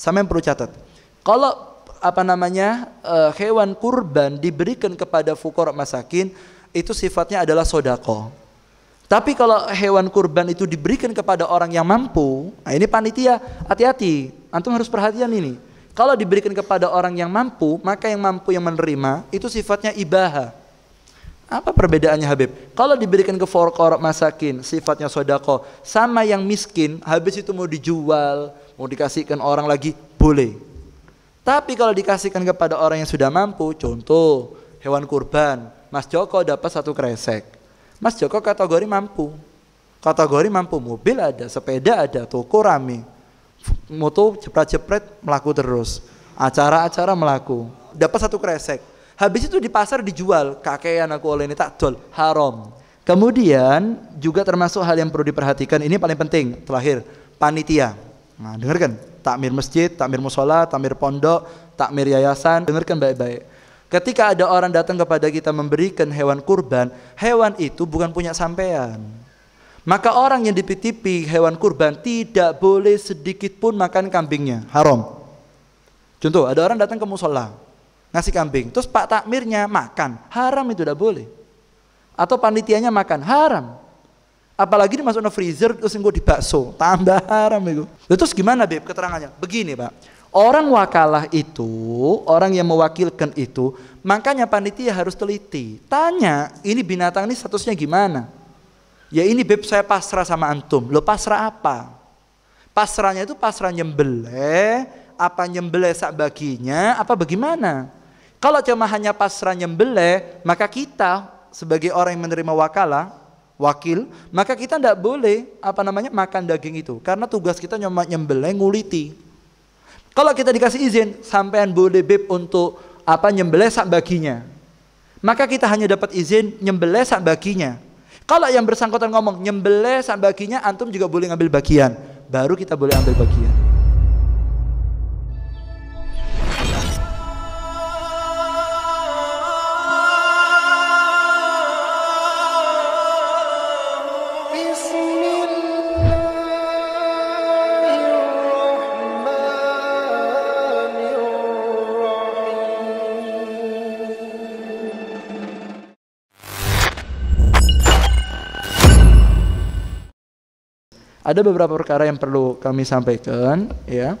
Sama yang perlu catat. Kalau apa namanya uh, hewan kurban diberikan kepada fukor masakin itu sifatnya adalah sodako. Tapi kalau hewan kurban itu diberikan kepada orang yang mampu, nah ini panitia hati-hati, antum harus perhatian ini. Kalau diberikan kepada orang yang mampu, maka yang mampu yang menerima itu sifatnya ibaha. Apa perbedaannya Habib? Kalau diberikan ke fukor masakin sifatnya sodako, sama yang miskin habis itu mau dijual, mau dikasihkan orang lagi boleh. Tapi kalau dikasihkan kepada orang yang sudah mampu, contoh hewan kurban, Mas Joko dapat satu kresek. Mas Joko kategori mampu. Kategori mampu mobil ada, sepeda ada, toko rame. Moto jepret-jepret melaku terus. Acara-acara melaku. Dapat satu kresek. Habis itu di pasar dijual, kakean aku oleh ini tak jual, haram. Kemudian juga termasuk hal yang perlu diperhatikan, ini paling penting, terakhir, panitia. Nah, dengarkan, takmir masjid, takmir musola, takmir pondok, takmir yayasan, dengarkan baik-baik. Ketika ada orang datang kepada kita memberikan hewan kurban, hewan itu bukan punya sampean. Maka orang yang dipitipi hewan kurban tidak boleh sedikit pun makan kambingnya, haram. Contoh, ada orang datang ke musola, ngasih kambing, terus pak takmirnya makan, haram itu tidak boleh. Atau panitianya makan, haram. Apalagi di ke freezer terus gue di bakso, tambah haram itu. Terus gimana Beb keterangannya? Begini Pak, orang wakalah itu, orang yang mewakilkan itu, makanya panitia harus teliti. Tanya, ini binatang ini statusnya gimana? Ya ini Beb saya pasrah sama antum. Lo pasrah apa? Pasrahnya itu pasrah nyembelih, apa nyembelih sak baginya, apa bagaimana? Kalau cuma hanya pasrah nyembelih, maka kita sebagai orang yang menerima wakalah wakil, maka kita tidak boleh apa namanya makan daging itu karena tugas kita nyembeleng nyembelih nguliti. Kalau kita dikasih izin sampean boleh beb untuk apa nyembelih sak baginya. Maka kita hanya dapat izin nyembelih sak baginya. Kalau yang bersangkutan ngomong nyembelih sak baginya antum juga boleh ngambil bagian, baru kita boleh ambil bagian. ada beberapa perkara yang perlu kami sampaikan ya.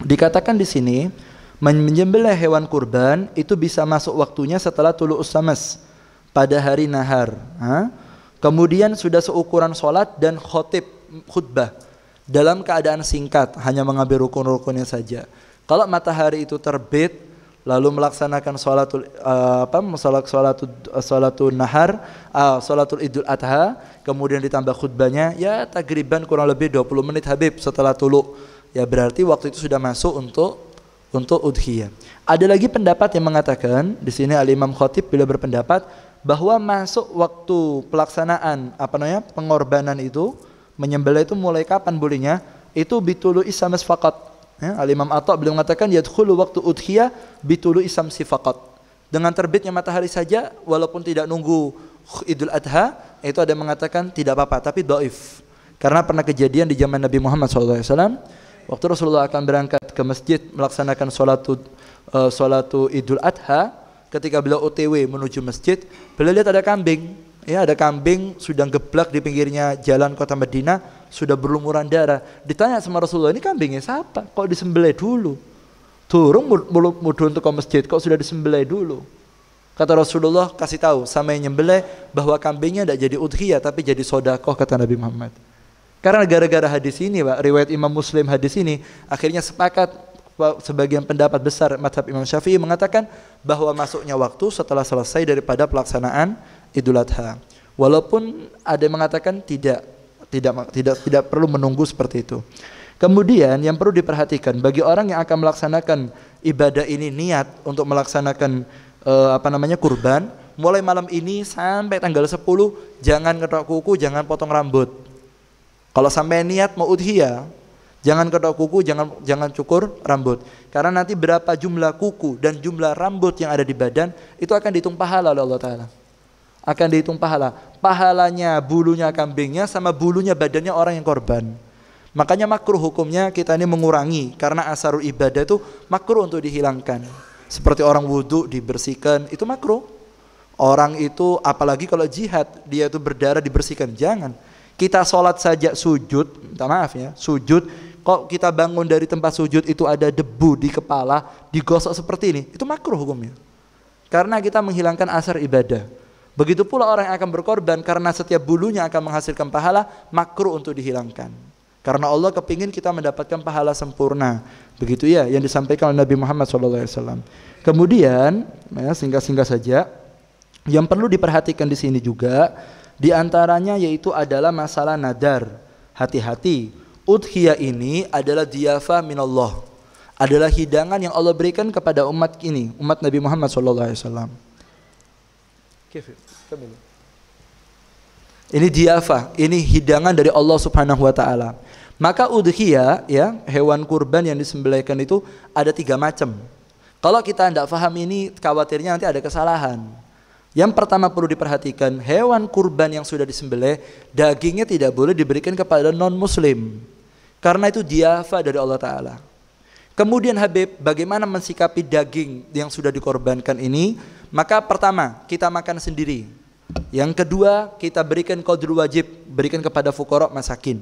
Dikatakan di sini menyembelih hewan kurban itu bisa masuk waktunya setelah tulu usamas pada hari nahar. Ha? Kemudian sudah seukuran sholat dan khotib khutbah dalam keadaan singkat hanya mengambil rukun-rukunnya saja. Kalau matahari itu terbit lalu melaksanakan salatul uh, eh, apa sholat sholatul eh, sholatul nahar uh, sholatul idul adha kemudian ditambah khutbahnya ya tagriban kurang lebih 20 menit Habib setelah tulu ya berarti waktu itu sudah masuk untuk untuk udhiyah. Ada lagi pendapat yang mengatakan di sini Al Imam Khatib bila berpendapat bahwa masuk waktu pelaksanaan apa namanya pengorbanan itu menyembelih itu mulai kapan bolehnya? Itu bitulu isamas fakat Ya, Al-Imam Atta beliau mengatakan yadkhulu waktu udhiyah bitulu isam sifakat Dengan terbitnya matahari saja walaupun tidak nunggu Idul Adha itu ada yang mengatakan tidak apa-apa tapi doif karena pernah kejadian di zaman Nabi Muhammad SAW waktu Rasulullah akan berangkat ke masjid melaksanakan solat uh, eh, Idul Adha ketika beliau OTW menuju masjid beliau lihat ada kambing ya ada kambing sudah geblak di pinggirnya jalan kota Madinah sudah berlumuran darah ditanya sama Rasulullah ini kambingnya siapa kok disembelih dulu turun mulut mudun untuk ke masjid kok sudah disembelih dulu kata Rasulullah kasih tahu sama yang nyembelih bahwa kambingnya tidak jadi udhiyah tapi jadi sodakoh kata Nabi Muhammad karena gara-gara hadis ini Pak, riwayat Imam Muslim hadis ini akhirnya sepakat sebagian pendapat besar madhab Imam Syafi'i mengatakan bahwa masuknya waktu setelah selesai daripada pelaksanaan Idul Adha. Walaupun ada yang mengatakan tidak tidak tidak tidak perlu menunggu seperti itu. Kemudian yang perlu diperhatikan bagi orang yang akan melaksanakan ibadah ini niat untuk melaksanakan uh, apa namanya kurban mulai malam ini sampai tanggal 10 jangan ketok kuku, jangan potong rambut. Kalau sampai niat mau udhiyah, jangan ketok kuku, jangan jangan cukur rambut. Karena nanti berapa jumlah kuku dan jumlah rambut yang ada di badan itu akan ditumpah pahala oleh Allah taala akan dihitung pahala. Pahalanya bulunya kambingnya sama bulunya badannya orang yang korban. Makanya makruh hukumnya kita ini mengurangi karena asar ibadah itu makruh untuk dihilangkan. Seperti orang wudhu dibersihkan itu makruh. Orang itu apalagi kalau jihad dia itu berdarah dibersihkan jangan. Kita sholat saja sujud, minta maaf ya, sujud kok kita bangun dari tempat sujud itu ada debu di kepala digosok seperti ini itu makruh hukumnya karena kita menghilangkan asar ibadah Begitu pula orang yang akan berkorban karena setiap bulunya akan menghasilkan pahala, makruh untuk dihilangkan. Karena Allah kepingin kita mendapatkan pahala sempurna. Begitu ya yang disampaikan oleh Nabi Muhammad SAW. Kemudian, ya, singkat-singkat saja, yang perlu diperhatikan di sini juga, diantaranya yaitu adalah masalah nadar. Hati-hati, udhiyah ini adalah diafa minallah. Adalah hidangan yang Allah berikan kepada umat ini, umat Nabi Muhammad SAW kefir Kembali. Ini diafa. ini hidangan dari Allah Subhanahu wa taala. Maka udhiyah ya, hewan kurban yang disembelihkan itu ada tiga macam. Kalau kita tidak paham ini, khawatirnya nanti ada kesalahan. Yang pertama perlu diperhatikan, hewan kurban yang sudah disembelih, dagingnya tidak boleh diberikan kepada non-muslim. Karena itu diafa dari Allah Ta'ala. Kemudian Habib, bagaimana mensikapi daging yang sudah dikorbankan ini? Maka pertama, kita makan sendiri. Yang kedua, kita berikan qadrul wajib, berikan kepada fukorok masakin.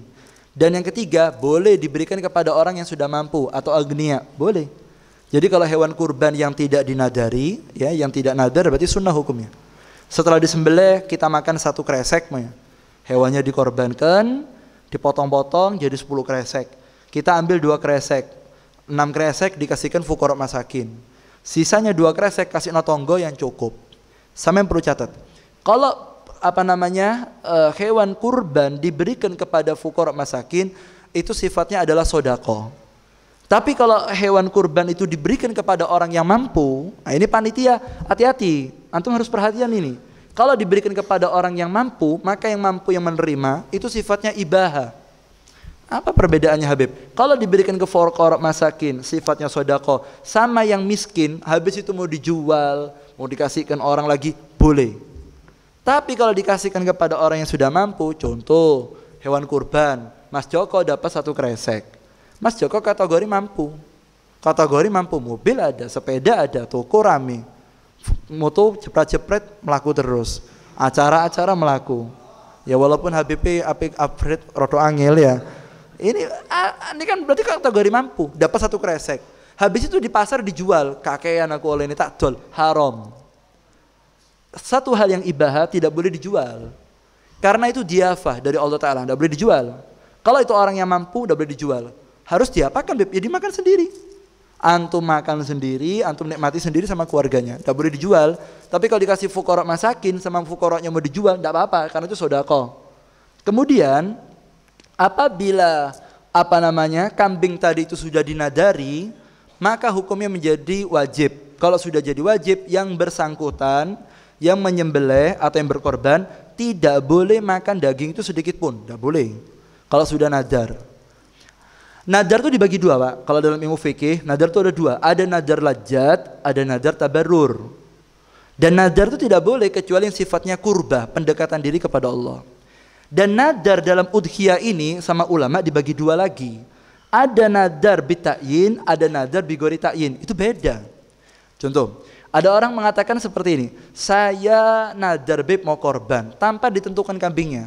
Dan yang ketiga, boleh diberikan kepada orang yang sudah mampu atau agnia, boleh. Jadi kalau hewan kurban yang tidak dinadari, ya, yang tidak nadar berarti sunnah hukumnya. Setelah disembelih, kita makan satu kresek, ya. hewannya dikorbankan, dipotong-potong jadi 10 kresek. Kita ambil dua kresek, 6 kresek dikasihkan fukorok masakin. Sisanya dua kresek kasih no tonggo yang cukup. Sama yang perlu catat. Kalau apa namanya uh, hewan kurban diberikan kepada fukor masakin itu sifatnya adalah sodako. Tapi kalau hewan kurban itu diberikan kepada orang yang mampu, nah ini panitia hati-hati, antum harus perhatian ini. Kalau diberikan kepada orang yang mampu, maka yang mampu yang menerima itu sifatnya ibaha. Apa perbedaannya Habib? Kalau diberikan ke forkor masakin, sifatnya sodako, sama yang miskin, habis itu mau dijual, mau dikasihkan orang lagi, boleh. Tapi kalau dikasihkan kepada orang yang sudah mampu, contoh hewan kurban, Mas Joko dapat satu kresek. Mas Joko kategori mampu. Kategori mampu, mobil ada, sepeda ada, toko rame. Moto jepret-jepret melaku terus. Acara-acara melaku. Ya walaupun HBP upgrade roto angel ya ini ah, ini kan berarti kategori mampu, dapat satu kresek. Habis itu di pasar dijual, kakean aku oleh ini tak jual haram. Satu hal yang ibaha tidak boleh dijual. Karena itu diafah dari Allah Ta'ala, tidak boleh dijual. Kalau itu orang yang mampu, tidak boleh dijual. Harus diapakan, Beb? Ya dimakan sendiri. Antum makan sendiri, antum nikmati sendiri sama keluarganya. Tidak boleh dijual. Tapi kalau dikasih fukorok masakin sama fukoroknya mau dijual, tidak apa-apa. Karena itu sodako. Kemudian Apabila apa namanya kambing tadi itu sudah dinadari, maka hukumnya menjadi wajib. Kalau sudah jadi wajib, yang bersangkutan yang menyembelih atau yang berkorban tidak boleh makan daging itu sedikit pun, tidak boleh. Kalau sudah nadar. Nadar itu dibagi dua, Pak. Kalau dalam ilmu fikih, nadar itu ada dua. Ada nadar lajat, ada nadar tabarur. Dan nadar itu tidak boleh kecuali yang sifatnya kurba, pendekatan diri kepada Allah. Dan nadar dalam udhiyah ini sama ulama dibagi dua lagi. Ada nadar bitayin, ada nadar bigori tayin, Itu beda. Contoh, ada orang mengatakan seperti ini, saya nadar bib mau korban tanpa ditentukan kambingnya.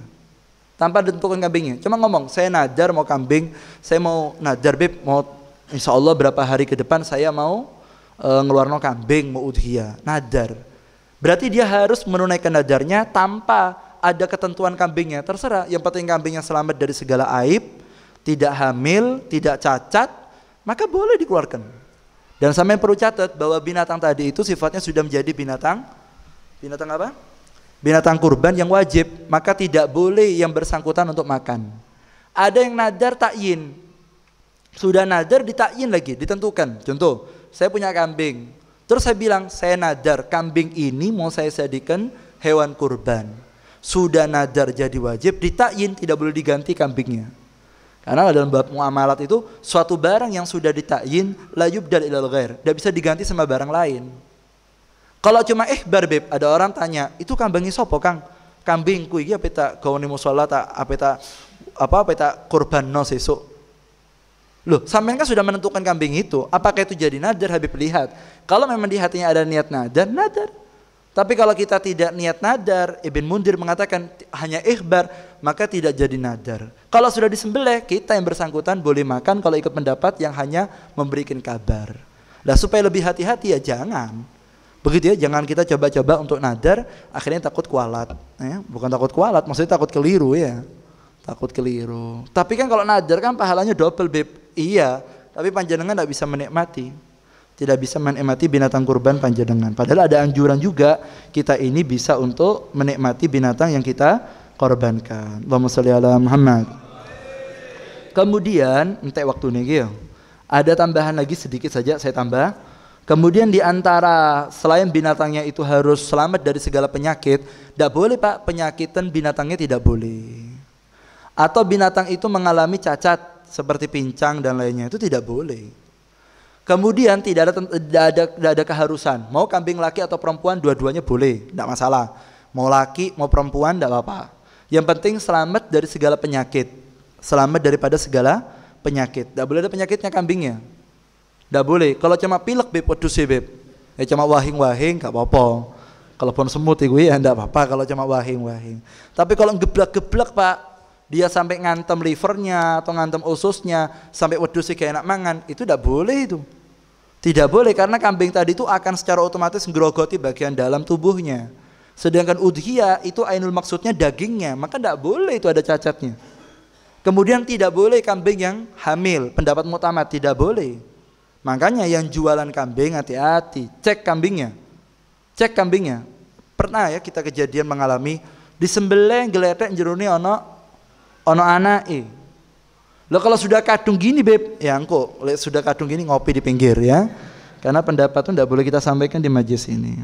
Tanpa ditentukan kambingnya. Cuma ngomong, saya nadar mau kambing, saya mau nadar bib mau insya Allah berapa hari ke depan saya mau e, ngeluarno kambing mau udhiyah, nadar. Berarti dia harus menunaikan nadarnya tanpa ada ketentuan kambingnya, terserah. Yang penting kambingnya selamat dari segala aib, tidak hamil, tidak cacat, maka boleh dikeluarkan. Dan sampai perlu catat bahwa binatang tadi itu sifatnya sudah menjadi binatang binatang apa? Binatang kurban yang wajib, maka tidak boleh yang bersangkutan untuk makan. Ada yang nadar takyin. Sudah nadar ditakyin lagi, ditentukan. Contoh, saya punya kambing. Terus saya bilang, saya nadar kambing ini mau saya sadikan hewan kurban sudah nadar jadi wajib ditakyin tidak boleh diganti kambingnya karena dalam bab muamalat itu suatu barang yang sudah ditakyin layub dari ilal ghair tidak bisa diganti sama barang lain kalau cuma eh barbeb ada orang tanya itu kambingnya sopo kang kambingku iki apa tak gawane musola tak apa tak apa apa tak kurban no sesuk Loh, sampean kan sudah menentukan kambing itu, apakah itu jadi nadar Habib lihat. Kalau memang di hatinya ada niat nadar, nadar. Tapi kalau kita tidak niat nadar, Ibn Mundir mengatakan hanya ikhbar, maka tidak jadi nadar. Kalau sudah disembelih, kita yang bersangkutan boleh makan kalau ikut pendapat yang hanya memberikan kabar. Nah supaya lebih hati-hati ya jangan. Begitu ya, jangan kita coba-coba untuk nadar, akhirnya takut kualat. Ya, bukan takut kualat, maksudnya takut keliru ya. Takut keliru. Tapi kan kalau nadar kan pahalanya double, babe. Iya, tapi panjenengan tidak bisa menikmati tidak bisa menikmati binatang kurban panjenengan. Padahal ada anjuran juga kita ini bisa untuk menikmati binatang yang kita korbankan. Allahumma ala Muhammad. Kemudian entek waktu nih Ada tambahan lagi sedikit saja saya tambah. Kemudian di antara selain binatangnya itu harus selamat dari segala penyakit, tidak boleh pak penyakitan binatangnya tidak boleh. Atau binatang itu mengalami cacat seperti pincang dan lainnya itu tidak boleh. Kemudian tidak ada, tidak ada, tidak ada keharusan. Mau kambing laki atau perempuan dua-duanya boleh, tidak masalah. Mau laki, mau perempuan, tidak apa-apa. Yang penting selamat dari segala penyakit. Selamat daripada segala penyakit. Tidak boleh ada penyakitnya kambingnya. Tidak boleh. Kalau cuma pilek, beb, waduh ya, sih, Ya cuma wahing-wahing, gak apa-apa. kalau Kalaupun semut, gue ya tidak apa-apa kalau cuma wahing-wahing. Tapi kalau geblak-geblak, Pak, dia sampai ngantem livernya atau ngantem ususnya sampai wedus sih enak mangan itu tidak boleh itu tidak boleh karena kambing tadi itu akan secara otomatis ngerogoti bagian dalam tubuhnya sedangkan udhiyah itu ainul maksudnya dagingnya maka tidak boleh itu ada cacatnya kemudian tidak boleh kambing yang hamil pendapat mutamat tidak boleh makanya yang jualan kambing hati-hati cek kambingnya cek kambingnya pernah ya kita kejadian mengalami disembelih geletek jeruni ono ono anak, Lo kalau sudah kadung gini beb, ya engko sudah kadung gini ngopi di pinggir ya. Karena pendapat itu tidak boleh kita sampaikan di majelis ini.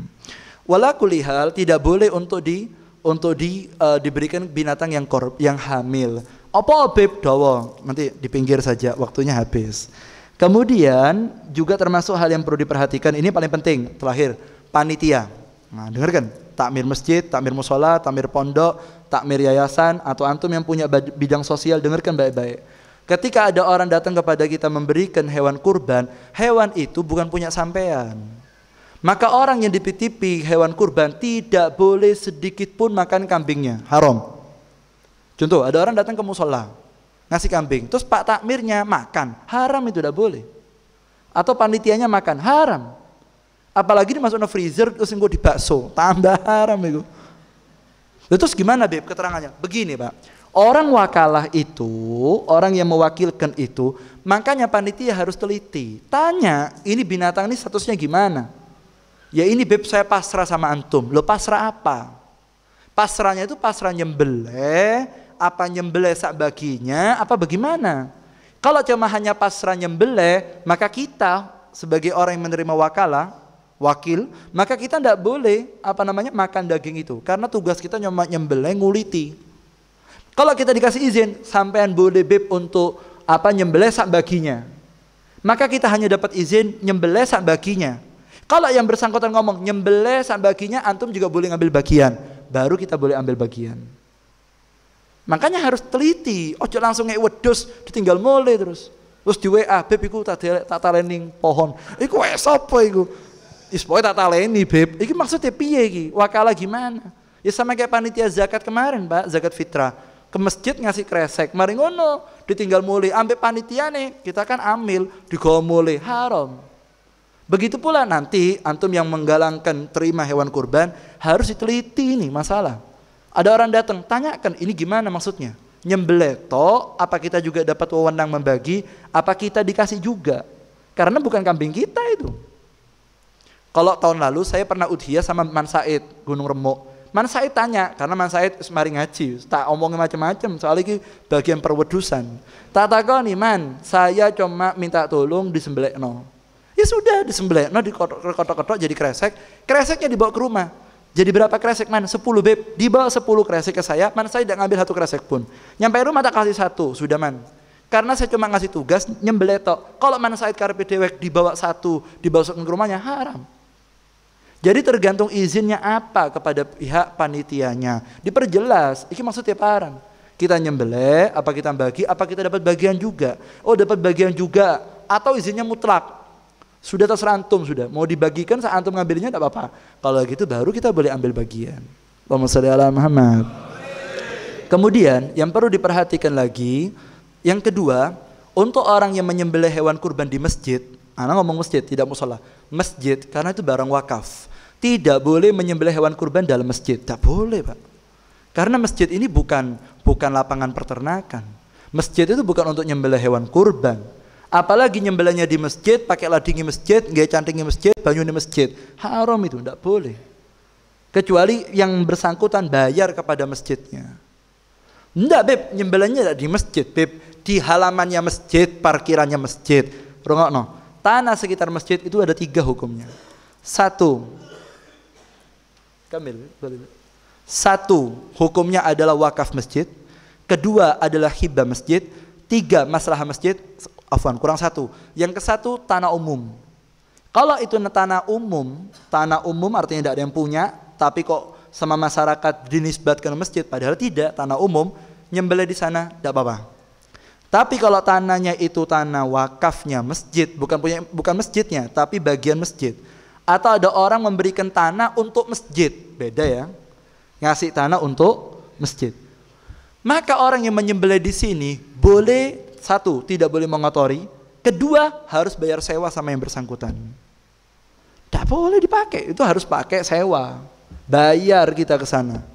Walakulihal tidak boleh untuk di untuk di uh, diberikan binatang yang yang hamil. Apa beb dawa? Nanti di pinggir saja, waktunya habis. Kemudian juga termasuk hal yang perlu diperhatikan ini paling penting terakhir panitia. Nah, dengarkan takmir masjid, takmir musola, takmir pondok, takmir yayasan atau antum yang punya bidang sosial dengarkan baik-baik. Ketika ada orang datang kepada kita memberikan hewan kurban, hewan itu bukan punya sampean. Maka orang yang dititipi hewan kurban tidak boleh sedikit pun makan kambingnya, haram. Contoh, ada orang datang ke musola, ngasih kambing, terus pak takmirnya makan, haram itu tidak boleh. Atau panitianya makan, haram. Apalagi dimasukkan freezer terus gue dibakso, tambah haram itu. Terus gimana Beb keterangannya? Begini Pak, orang wakalah itu, orang yang mewakilkan itu, makanya panitia harus teliti. Tanya, ini binatang ini statusnya gimana? Ya ini Beb saya pasrah sama antum. Lo pasrah apa? Pasrahnya itu pasrah nyembelih, apa nyembelih sak baginya, apa bagaimana? Kalau cuma hanya pasrah nyembelih, maka kita sebagai orang yang menerima wakalah wakil, maka kita tidak boleh apa namanya makan daging itu karena tugas kita nyembeleng nyembelih nguliti. Kalau kita dikasih izin sampean boleh bip untuk apa nyembelih sak baginya. Maka kita hanya dapat izin nyembelih sak baginya. Kalau yang bersangkutan ngomong nyembelih sak baginya antum juga boleh ngambil bagian, baru kita boleh ambil bagian. Makanya harus teliti, ojo langsung ngewedus ditinggal mulai terus. Terus di WA, bib iku tak tak talening pohon. Iku apa iku? Is tak taleni, Beb. ini maksudnya piye ki Wakala gimana? Ya sama kayak panitia zakat kemarin, Pak, zakat fitrah. Ke masjid ngasih kresek, mari ngono, ditinggal mulai ambil panitia nih. Kita kan ambil, digawa mulai haram. Begitu pula nanti antum yang menggalangkan terima hewan kurban harus diteliti nih masalah. Ada orang datang, tanyakan ini gimana maksudnya? Nyembelih to, apa kita juga dapat wewenang membagi, apa kita dikasih juga? Karena bukan kambing kita itu. Kalau tahun lalu saya pernah udhiyah sama Man Said Gunung Remuk. Man Said tanya karena Man Said semari ngaji, tak omongin macam-macam soalnya ini bagian perwedusan. Tak tahu nih man, saya cuma minta tolong di disembelihno. Ya sudah di kota-kota kotok jadi kresek, kreseknya dibawa ke rumah. Jadi berapa kresek man? 10 beb. Dibawa 10 kresek ke saya, man saya tidak ngambil satu kresek pun. Nyampe rumah tak kasih satu, sudah man. Karena saya cuma ngasih tugas nyembelih tok. Kalau man saya karpe dewek dibawa satu, dibawa ke rumahnya haram. Jadi tergantung izinnya apa kepada pihak panitianya. Diperjelas, ini maksudnya parang. Kita nyembelih, apa kita bagi, apa kita dapat bagian juga. Oh dapat bagian juga, atau izinnya mutlak. Sudah terserantum sudah. Mau dibagikan saat antum ngambilnya tidak apa-apa. Kalau gitu baru kita boleh ambil bagian. Allahumma ala Muhammad. Kemudian yang perlu diperhatikan lagi, yang kedua, untuk orang yang menyembelih hewan kurban di masjid, Anak ngomong masjid, tidak musola. Masjid karena itu barang wakaf. Tidak boleh menyembelih hewan kurban dalam masjid. Tidak boleh, Pak. Karena masjid ini bukan bukan lapangan peternakan. Masjid itu bukan untuk nyembelih hewan kurban. Apalagi nyembelihnya di masjid, pakai ladingi masjid, gaya cantingi masjid, banyu di masjid. Haram itu, tidak boleh. Kecuali yang bersangkutan bayar kepada masjidnya. Tidak, Beb, nyembelahnya di masjid, Beb. Di halamannya masjid, parkirannya masjid. Rungok no tanah sekitar masjid itu ada tiga hukumnya. Satu, Kamil, satu hukumnya adalah wakaf masjid, kedua adalah hibah masjid, tiga masalah masjid, afwan kurang satu. Yang ke satu tanah umum. Kalau itu tanah umum, tanah umum artinya tidak ada yang punya, tapi kok sama masyarakat dinisbatkan masjid, padahal tidak tanah umum, nyembelih di sana tidak apa-apa tapi kalau tanahnya itu tanah wakafnya masjid, bukan punya bukan masjidnya, tapi bagian masjid. Atau ada orang memberikan tanah untuk masjid, beda ya. Ngasih tanah untuk masjid. Maka orang yang menyembelih di sini boleh satu, tidak boleh mengotori, kedua harus bayar sewa sama yang bersangkutan. Tidak boleh dipakai, itu harus pakai sewa. Bayar kita ke sana.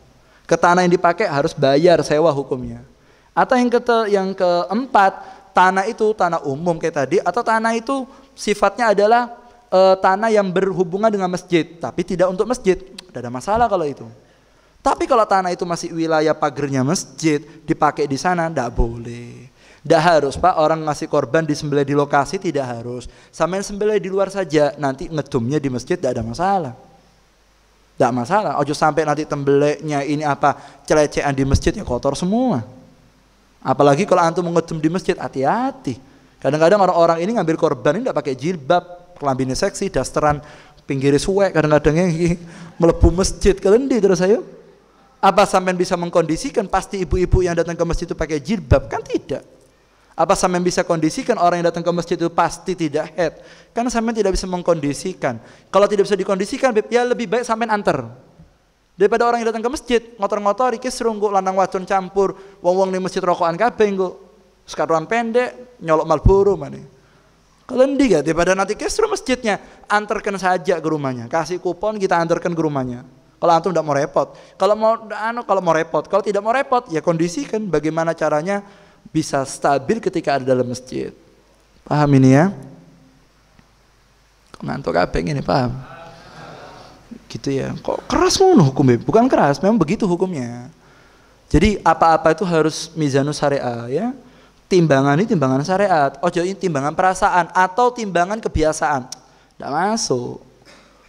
Ke tanah yang dipakai harus bayar sewa hukumnya. Atau yang, ke yang keempat, tanah itu tanah umum kayak tadi atau tanah itu sifatnya adalah e, tanah yang berhubungan dengan masjid tapi tidak untuk masjid. Tidak ada masalah kalau itu. Tapi kalau tanah itu masih wilayah pagernya masjid dipakai di sana tidak boleh. Tidak harus pak orang ngasih korban disembelih di lokasi tidak harus. Samain sembelih di luar saja nanti ngedumnya di masjid tidak ada masalah. Tidak masalah. Ojo sampai nanti tembeleknya ini apa celecehan di masjid ya kotor semua. Apalagi kalau antum mengutum di masjid, hati-hati. Kadang-kadang orang-orang ini ngambil korban ini tidak pakai jilbab, kelambinnya seksi, dasteran pinggirnya suwek, kadang-kadang yang melebu masjid, ke lendi terus ayo. Apa sampean bisa mengkondisikan pasti ibu-ibu yang datang ke masjid itu pakai jilbab? Kan tidak. Apa sampean bisa kondisikan orang yang datang ke masjid itu pasti tidak head? Karena sampean tidak bisa mengkondisikan. Kalau tidak bisa dikondisikan, ya lebih baik sampean antar. Daripada orang yang datang ke masjid ngotor-ngotori kisrung nggo lanang wacun campur wong-wong di masjid rokokan kabeh gu, sekaruan pendek nyolok mana kalau ndi gak daripada nanti kisru masjidnya antarkan saja ke rumahnya kasih kupon kita antarkan ke rumahnya kalau antum tidak mau repot kalau mau anu kalau mau repot kalau tidak mau repot ya kondisikan bagaimana caranya bisa stabil ketika ada dalam masjid paham ini ya ngantuk apa ini paham gitu ya kok keras mau hukum ya bukan keras memang begitu hukumnya jadi apa-apa itu harus mizanus syariah ya timbangan ini timbangan syariat ojo ini timbangan perasaan atau timbangan kebiasaan tidak masuk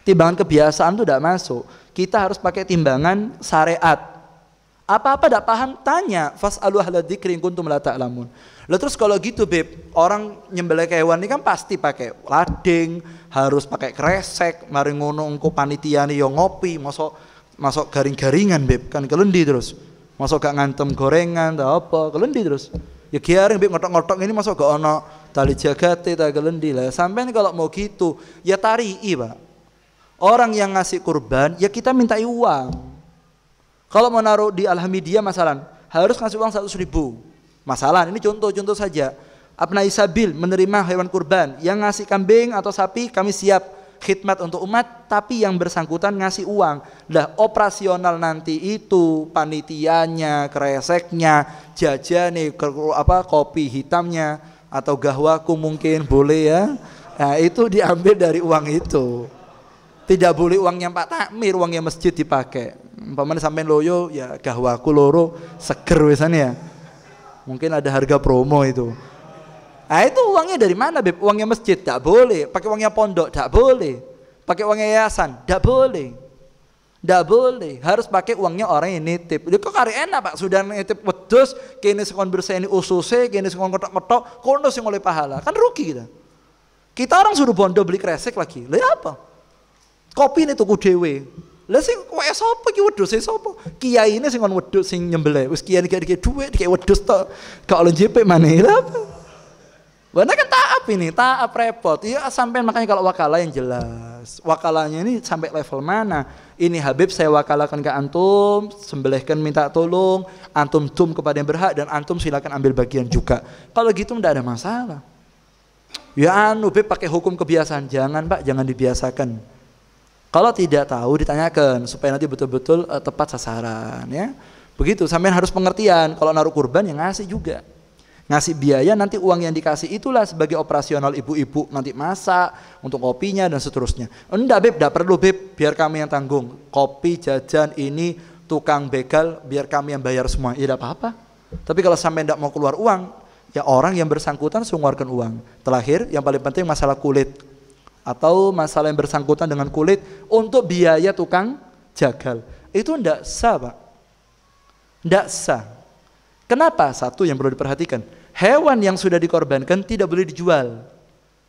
timbangan kebiasaan itu tidak masuk kita harus pakai timbangan syariat apa-apa tidak -apa paham, tanya. fas aluah ladik ringkun kuntum la ta'lamun. Lalu terus kalau gitu beb, orang nyembelai hewan ini kan pasti pakai lading, harus pakai kresek, mari ngono engko panitia nih yo ya ngopi, masuk masuk garing-garingan beb, kan kelendi terus. Masuk gak ngantem gorengan atau apa, kelendi terus. Ya giaring beb ngotok-ngotok ini masuk gak ono tali jagate tak kelendi lah. Sampai kalau mau gitu, ya tarii pak. Orang yang ngasih kurban, ya kita minta uang. Kalau mau naruh di Alhamidiyah masalah harus ngasih uang 100 ribu. Masalah ini contoh-contoh saja. Abna Isabil menerima hewan kurban yang ngasih kambing atau sapi kami siap khidmat untuk umat tapi yang bersangkutan ngasih uang lah operasional nanti itu panitianya kreseknya jajan apa kopi hitamnya atau gahwaku mungkin boleh ya nah itu diambil dari uang itu tidak boleh uangnya Pak Takmir uangnya masjid dipakai umpamanya sampai loyo ya gahwaku loro seger wesane ya. Mungkin ada harga promo itu. Ah itu uangnya dari mana, Beb? Uangnya masjid tak boleh, pakai uangnya pondok tak boleh. Pakai uangnya yayasan tak boleh. tak boleh, harus pakai uangnya orang yang nitip. Lha kok kari enak Pak, sudah nitip wedhus, kini sekon berseni ususe, kini sekon kotak-kotak, kono sing oleh pahala. Kan rugi kita. Kita orang suruh bondo beli kresek lagi. Lha ya apa? Kopi ini tuku dewe. Lah sing kowe sapa ki wedhus e sapa? Kiyaine sing kon wedhus sing nyembelih. Wis kiai dikek-dikek dhuwit, dikek wedhus tok. Gak oleh jepit maneh. Lah Wana kan taap ini, taap repot. Iya sampai makanya kalau wakala yang jelas. wakalanya ini sampai level mana? Ini Habib saya wakalakan ke antum, sembelihkan minta tolong, antum tum kepada yang berhak dan antum silakan ambil bagian juga. Kalau gitu tidak ada masalah. Ya anu Habib pakai hukum kebiasaan, jangan Pak, jangan dibiasakan. Kalau tidak tahu ditanyakan supaya nanti betul-betul uh, tepat sasaran ya. Begitu sampean harus pengertian kalau naruh kurban yang ngasih juga. Ngasih biaya nanti uang yang dikasih itulah sebagai operasional ibu-ibu nanti masak untuk kopinya dan seterusnya. Enggak Beb, enggak perlu Beb, biar kami yang tanggung. Kopi, jajan ini tukang begal biar kami yang bayar semua. Iya enggak apa-apa. Tapi kalau sampai enggak mau keluar uang, ya orang yang bersangkutan sungguhkan uang. Terakhir yang paling penting masalah kulit atau masalah yang bersangkutan dengan kulit untuk biaya tukang jagal. Itu tidak sah, Pak. Tidak sah. Kenapa? Satu yang perlu diperhatikan. Hewan yang sudah dikorbankan tidak boleh dijual.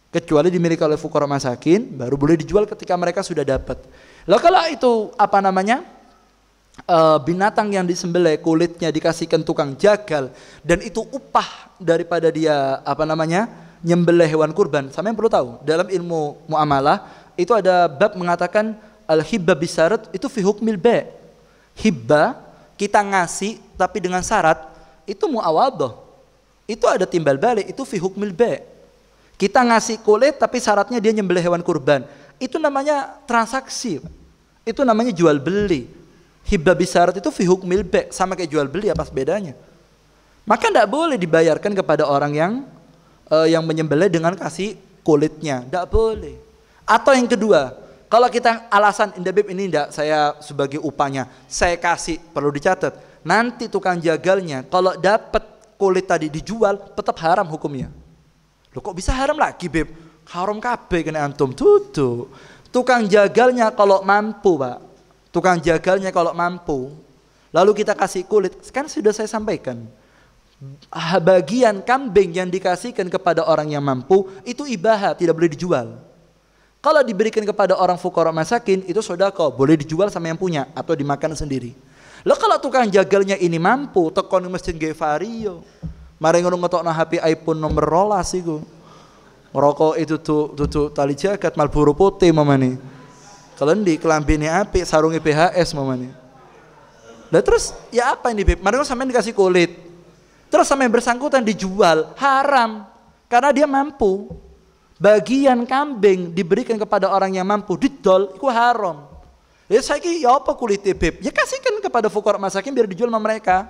Kecuali dimiliki oleh fukara masakin, baru boleh dijual ketika mereka sudah dapat. Lalu kalau itu apa namanya? Eh, binatang yang disembelih kulitnya dikasihkan tukang jagal dan itu upah daripada dia apa namanya nyembelih hewan kurban. Sama yang perlu tahu, dalam ilmu muamalah itu ada bab mengatakan al-hibba bisarat itu fi hukmil ba. Hibba kita ngasih tapi dengan syarat itu muawadhah. Itu ada timbal balik, itu fi hukmil ba. Kita ngasih kulit tapi syaratnya dia nyembelih hewan kurban. Itu namanya transaksi. Itu namanya jual beli. Hibba bisarat itu fi hukmil ba sama kayak jual beli apa bedanya? Maka tidak boleh dibayarkan kepada orang yang uh, yang menyembelih dengan kasih kulitnya. Tidak boleh. Atau yang kedua, kalau kita alasan indebib ini tidak saya sebagai upahnya, saya kasih perlu dicatat. Nanti tukang jagalnya kalau dapat kulit tadi dijual tetap haram hukumnya. Loh kok bisa haram lagi beb? Haram kabeh kena antum tutu. Tukang jagalnya kalau mampu pak, tukang jagalnya kalau mampu, lalu kita kasih kulit. Sekarang sudah saya sampaikan bagian kambing yang dikasihkan kepada orang yang mampu itu ibaha, tidak boleh dijual. Kalau diberikan kepada orang fukara masakin itu sodako, boleh dijual sama yang punya atau dimakan sendiri. Lo kalau tukang jagalnya ini mampu, tekon masjid Gevario, mari ngetok na HP iPhone nomor sih gua Rokok itu tuh tuh, tu, tali jaket malburu putih mama mamani. Kelendi kelambini api sarungi PHS mama nih Lah terus ya apa ini Beb? Mari sampean dikasih kulit. Terus sama yang bersangkutan dijual haram karena dia mampu. Bagian kambing diberikan kepada orang yang mampu didol itu haram. Ya saya ki ya apa kulit beb? Ya kasihkan kepada fakir masakin biar dijual sama mereka.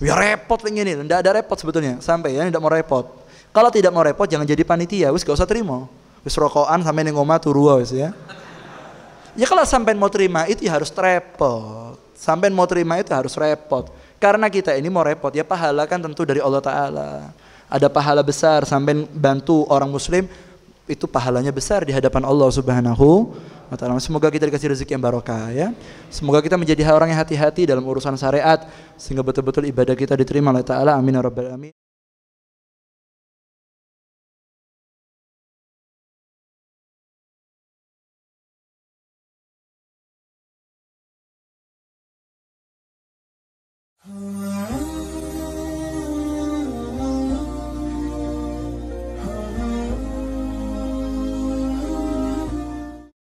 Ya repot ini, tidak ada repot sebetulnya. Sampai ya tidak mau repot. Kalau tidak mau repot jangan jadi panitia, wis gak usah terima. Wis rokokan sampai nengoma omah wis ya. Ya kalau sampai ya mau terima itu harus repot. Sampai mau terima itu harus repot karena kita ini mau repot ya pahala kan tentu dari Allah Ta'ala. Ada pahala besar sampai bantu orang muslim itu pahalanya besar di hadapan Allah Subhanahu wa taala. Semoga kita dikasih rezeki yang barokah ya. Semoga kita menjadi orang yang hati-hati dalam urusan syariat sehingga betul-betul ibadah kita diterima oleh Taala. Amin ya rabbal